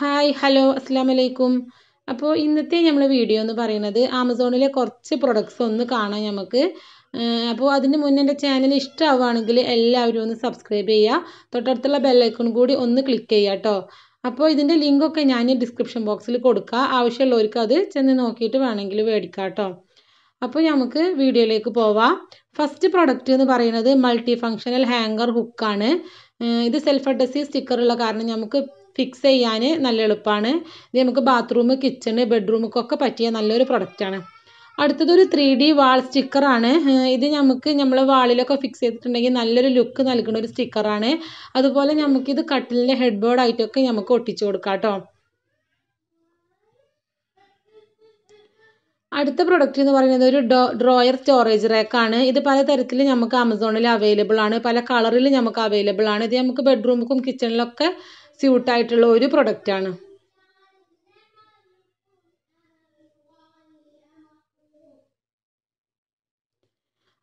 hi hello അസ്സാം വലൈക്കും അപ്പോൾ ഇന്നത്തെ നമ്മൾ വീഡിയോ എന്ന് പറയുന്നത് ആമസോണിലെ കുറച്ച് പ്രൊഡക്ട്സ് ഒന്ന് കാണാം നമുക്ക് അപ്പോൾ അതിന് മുന്നേ എൻ്റെ ചാനൽ ഇഷ്ടമാവുകയാണെങ്കിൽ എല്ലാവരും ഒന്ന് സബ്സ്ക്രൈബ് ചെയ്യുക തൊട്ടടുത്തുള്ള ബെല്ലൈക്കൺ കൂടി ഒന്ന് ക്ലിക്ക് ചെയ്യുക കേട്ടോ അപ്പോൾ ഇതിൻ്റെ ലിങ്കൊക്കെ ഞാൻ ഡിസ്ക്രിപ്ഷൻ ബോക്സിൽ കൊടുക്കുക ആവശ്യമുള്ളവർക്ക് അത് ചെന്ന് നോക്കിയിട്ട് വേണമെങ്കിൽ മേടിക്കാം കേട്ടോ അപ്പോൾ നമുക്ക് വീഡിയോയിലേക്ക് പോവാം ഫസ്റ്റ് പ്രോഡക്റ്റ് എന്ന് പറയുന്നത് മൾട്ടി ഫങ്ഷണൽ ഹാങ്കർ ഹുക്കാണ് ഇത് സെൽഫ് അഡസീവ് സ്റ്റിക്കറുള്ള കാരണം നമുക്ക് ഫിക്സ് ചെയ്യാൻ നല്ല എളുപ്പമാണ് ഇത് നമുക്ക് ബാത്റൂം കിച്ചണ് ബെഡ്റൂമൊക്കെ പറ്റിയ നല്ലൊരു പ്രൊഡക്റ്റാണ് അടുത്തത് ഒരു ത്രീ ഡി വാൾ സ്റ്റിക്കറാണ് ഇത് നമുക്ക് നമ്മൾ വാളിലൊക്കെ ഫിക്സ് ചെയ്തിട്ടുണ്ടെങ്കിൽ നല്ലൊരു ലുക്ക് നൽകുന്ന ഒരു സ്റ്റിക്കറാണ് അതുപോലെ നമുക്കിത് കട്ടിലിൻ്റെ ഹെഡ് ബോർഡായിട്ടൊക്കെ നമുക്ക് ഒട്ടിച്ചു കൊടുക്കാം കേട്ടോ അടുത്ത പ്രൊഡക്റ്റ് എന്ന് പറയുന്നത് ഒരു ഡോ ഡ്രോയർ സ്റ്റോറേജ് റാക്കാണ് ഇത് പല തരത്തിൽ നമുക്ക് ആമസോണിൽ അവൈലബിൾ ആണ് പല കളറിൽ നമുക്ക് അവൈലബിൾ ആണ് ഇത് നമുക്ക് ബെഡ്റൂമിലും കിച്ചണിലൊക്കെ സ്യൂട്ടായിട്ടുള്ള ഒരു പ്രൊഡക്റ്റാണ്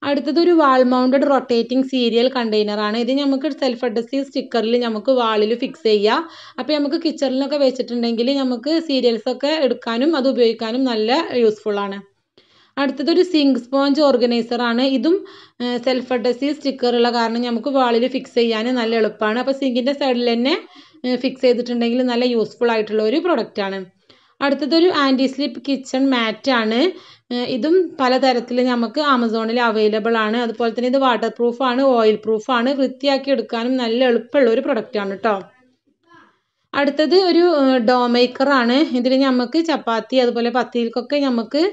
അടുത്തത് ഒരു wall mounted rotating cereal container ആണ് ഇത് നമുക്ക് സെൽഫ് അഡ്ജസ്റ്റീവ് സ്റ്റിക്കറിൽ നമുക്ക് വാളിൽ ഫിക്സ് ചെയ്യാം അപ്പോൾ നമുക്ക് കിച്ചണിലൊക്കെ വെച്ചിട്ടുണ്ടെങ്കിൽ നമുക്ക് സീരിയൽസ് ഒക്കെ എടുക്കാനും അത് ഉപയോഗിക്കാനും നല്ല യൂസ്ഫുൾ ആണ് അടുത്തത് ഒരു സിങ്ക് സ്പോഞ്ച് ഓർഗനൈസർ ആണ് ഇതും സെൽഫ് സ്റ്റിക്കർ സ്റ്റിക്കറുള്ള കാരണം നമുക്ക് വാളിൽ ഫിക്സ് ചെയ്യാൻ നല്ല എളുപ്പമാണ് അപ്പോൾ സിങ്കിൻ്റെ സൈഡിൽ തന്നെ ഫിക്സ് ചെയ്തിട്ടുണ്ടെങ്കിൽ നല്ല യൂസ്ഫുൾ ആയിട്ടുള്ള ഒരു പ്രൊഡക്റ്റാണ് അടുത്തതൊരു ആൻറ്റി സ്ലിപ്പ് കിച്ചൺ മാറ്റാണ് ഇതും പലതരത്തിൽ നമുക്ക് ആമസോണിൽ അവൈലബിൾ ആണ് അതുപോലെ തന്നെ ഇത് വാട്ടർ ആണ് ഓയിൽ പ്രൂഫ് ആണ് വൃത്തിയാക്കി എടുക്കാനും നല്ല എളുപ്പമുള്ള ഒരു ആണ് കേട്ടോ അടുത്തത് ഒരു ഡോ ആണ് ഇതിൽ നമുക്ക് ചപ്പാത്തി അതുപോലെ പത്തിയിൽക്കൊക്കെ നമുക്ക്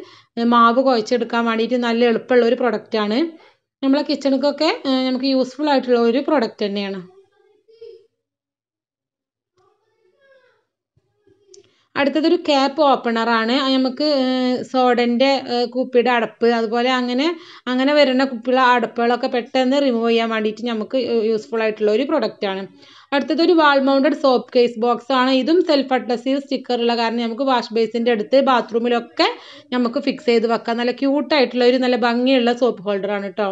മാവ് കുഴച്ചെടുക്കാൻ വേണ്ടിയിട്ട് നല്ല എളുപ്പമുള്ള ഒരു ആണ് നമ്മളെ കിച്ചണിക്കൊക്കെ നമുക്ക് യൂസ്ഫുൾ ആയിട്ടുള്ള ഒരു പ്രൊഡക്റ്റ് തന്നെയാണ് അടുത്തതൊരു ക്യാപ്പ് ഓപ്പണറാണ് നമുക്ക് സോഡൻ്റെ കുപ്പിയുടെ അടപ്പ് അതുപോലെ അങ്ങനെ അങ്ങനെ വരുന്ന കുപ്പിയുടെ അടപ്പുകളൊക്കെ പെട്ടെന്ന് റിമൂവ് ചെയ്യാൻ വേണ്ടിയിട്ട് നമുക്ക് യൂസ്ഫുൾ ആയിട്ടുള്ള ഒരു പ്രൊഡക്റ്റാണ് അടുത്തതൊരു wall mounted soap case box ആണ് ഇതും സെൽഫ് അഡ്രസീവ് സ്റ്റിക്കറുള്ള കാരണം നമുക്ക് വാഷ് ബേസിൻ്റെ അടുത്ത് ബാത്റൂമിലൊക്കെ നമുക്ക് ഫിക്സ് ചെയ്ത് വെക്കാം നല്ല ക്യൂട്ടായിട്ടുള്ള ഒരു നല്ല ഭംഗിയുള്ള സോപ്പ് ഹോൾഡറാണ് കേട്ടോ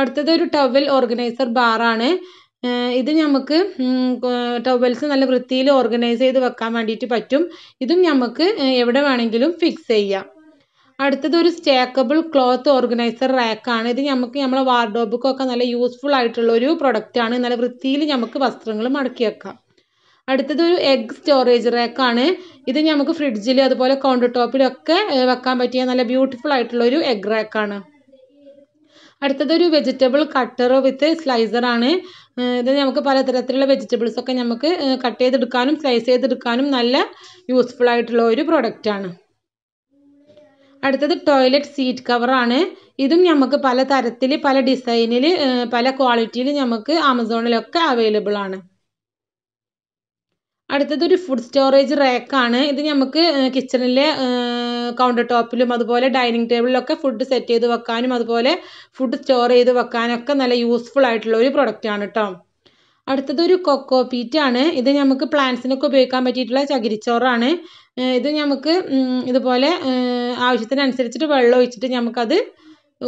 അടുത്തത് ഒരു ടവൽ ഓർഗനൈസർ ബാറാണ് ഇത് നമുക്ക് ടവൽസ് നല്ല വൃത്തിയിൽ ഓർഗനൈസ് ചെയ്ത് വെക്കാൻ വേണ്ടിയിട്ട് പറ്റും ഇതും നമുക്ക് എവിടെ വേണമെങ്കിലും ഫിക്സ് ചെയ്യാം അടുത്തത് ഒരു സ്റ്റേക്കബിൾ ക്ലോത്ത് ഓർഗനൈസർ റാക്കാണ് ഇത് നമുക്ക് നമ്മളെ വാർഡോബിക്കൊക്കെ നല്ല യൂസ്ഫുൾ ആയിട്ടുള്ള ഒരു പ്രൊഡക്റ്റാണ് നല്ല വൃത്തിയിൽ നമുക്ക് വസ്ത്രങ്ങൾ മടക്കി വെക്കാം അടുത്തത് ഒരു എഗ് സ്റ്റോറേജ് റാക്കാണ് ഇത് നമുക്ക് ഫ്രിഡ്ജിൽ അതുപോലെ കൗണ്ടർ ടോപ്പിലൊക്കെ വെക്കാൻ പറ്റിയ നല്ല ബ്യൂട്ടിഫുൾ ആയിട്ടുള്ള ഒരു എഗ് റാക്കാണ് അടുത്തത് ഒരു വെജിറ്റബിൾ കട്ടർ വിത്ത് സ്ലൈസറാണ് ഇത് നമുക്ക് പലതരത്തിലുള്ള വെജിറ്റബിൾസൊക്കെ നമുക്ക് കട്ട് ചെയ്തെടുക്കാനും സ്ലൈസ് ചെയ്തെടുക്കാനും നല്ല യൂസ്ഫുൾ ആയിട്ടുള്ള ഒരു പ്രൊഡക്റ്റാണ് അടുത്തത് ടോയ്ലറ്റ് സീറ്റ് കവറാണ് ഇതും നമുക്ക് പല തരത്തിൽ പല ഡിസൈനിൽ പല ക്വാളിറ്റിയിൽ നമുക്ക് ആമസോണിലൊക്കെ അവൈലബിൾ ആണ് അടുത്തത് ഒരു ഫുഡ് സ്റ്റോറേജ് റാക്കാണ് ഇത് നമുക്ക് കിച്ചണിലെ കൗണ്ടർ ടോപ്പിലും അതുപോലെ ഡൈനിങ് ടേബിളിലൊക്കെ ഫുഡ് സെറ്റ് ചെയ്ത് വെക്കാനും അതുപോലെ ഫുഡ് സ്റ്റോർ ചെയ്ത് വെക്കാനൊക്കെ നല്ല യൂസ്ഫുൾ ആയിട്ടുള്ള ഒരു പ്രൊഡക്റ്റാണ് കേട്ടോ അടുത്തത് ഒരു കൊക്കോ പീറ്റാണ് ഇത് നമുക്ക് പ്ലാന്റ്സിനൊക്കെ ഉപയോഗിക്കാൻ പറ്റിയിട്ടുള്ള ചകിരിച്ചോറാണ് ഇത് നമുക്ക് ഇതുപോലെ ആവശ്യത്തിനനുസരിച്ചിട്ട് വെള്ളം ഒഴിച്ചിട്ട് നമുക്കത്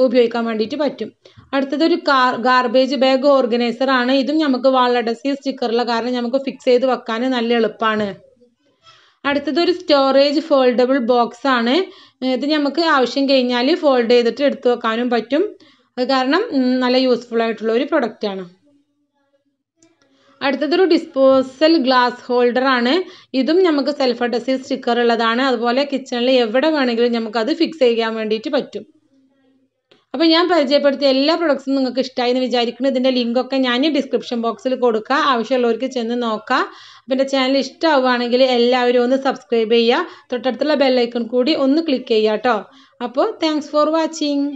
ഉപയോഗിക്കാൻ വേണ്ടിയിട്ട് പറ്റും അടുത്തത് ഒരു കാർ ഗാർബേജ് ബാഗ് ഓർഗനൈസർ ആണ് ഇതും നമുക്ക് സ്റ്റിക്കർ ഉള്ള കാരണം നമുക്ക് ഫിക്സ് ചെയ്ത് വെക്കാൻ നല്ല എളുപ്പമാണ് അടുത്തത് ഒരു സ്റ്റോറേജ് ഫോൾഡബിൾ ബോക്സ് ആണ് ഇത് നമുക്ക് ആവശ്യം കഴിഞ്ഞാൽ ഫോൾഡ് ചെയ്തിട്ട് എടുത്തു വെക്കാനും പറ്റും അത് കാരണം നല്ല യൂസ്ഫുൾ ആയിട്ടുള്ള ഒരു പ്രൊഡക്റ്റാണ് അടുത്തതൊരു ഡിസ്പോസൽ ഗ്ലാസ് ഹോൾഡർ ആണ് ഇതും നമുക്ക് സെൽഫ് അഡസീവ് സ്റ്റിക്കർ ഉള്ളതാണ് അതുപോലെ കിച്ചണിൽ എവിടെ വേണമെങ്കിലും നമുക്കത് ഫിക്സ് ചെയ്യാൻ വേണ്ടിയിട്ട് പറ്റും അപ്പോൾ ഞാൻ പരിചയപ്പെടുത്തിയ എല്ലാ പ്രൊഡക്ട്സും നിങ്ങൾക്ക് ഇഷ്ടമായി എന്ന് വിചാരിക്കുന്നു ഇതിൻ്റെ ലിങ്കൊക്കെ ഞാൻ ഡിസ്ക്രിപ്ഷൻ ബോക്സിൽ കൊടുക്കുക ആവശ്യമുള്ളവർക്ക് ചെന്ന് നോക്കുക അപ്പോൾ എൻ്റെ ചാനൽ ഇഷ്ടമാവുകയാണെങ്കിൽ എല്ലാവരും ഒന്ന് സബ്സ്ക്രൈബ് ചെയ്യുക തൊട്ടടുത്തുള്ള ബെല്ലൈക്കൺ കൂടി ഒന്ന് ക്ലിക്ക് ചെയ്യുക കേട്ടോ അപ്പോൾ താങ്ക്സ് ഫോർ വാച്ചിങ്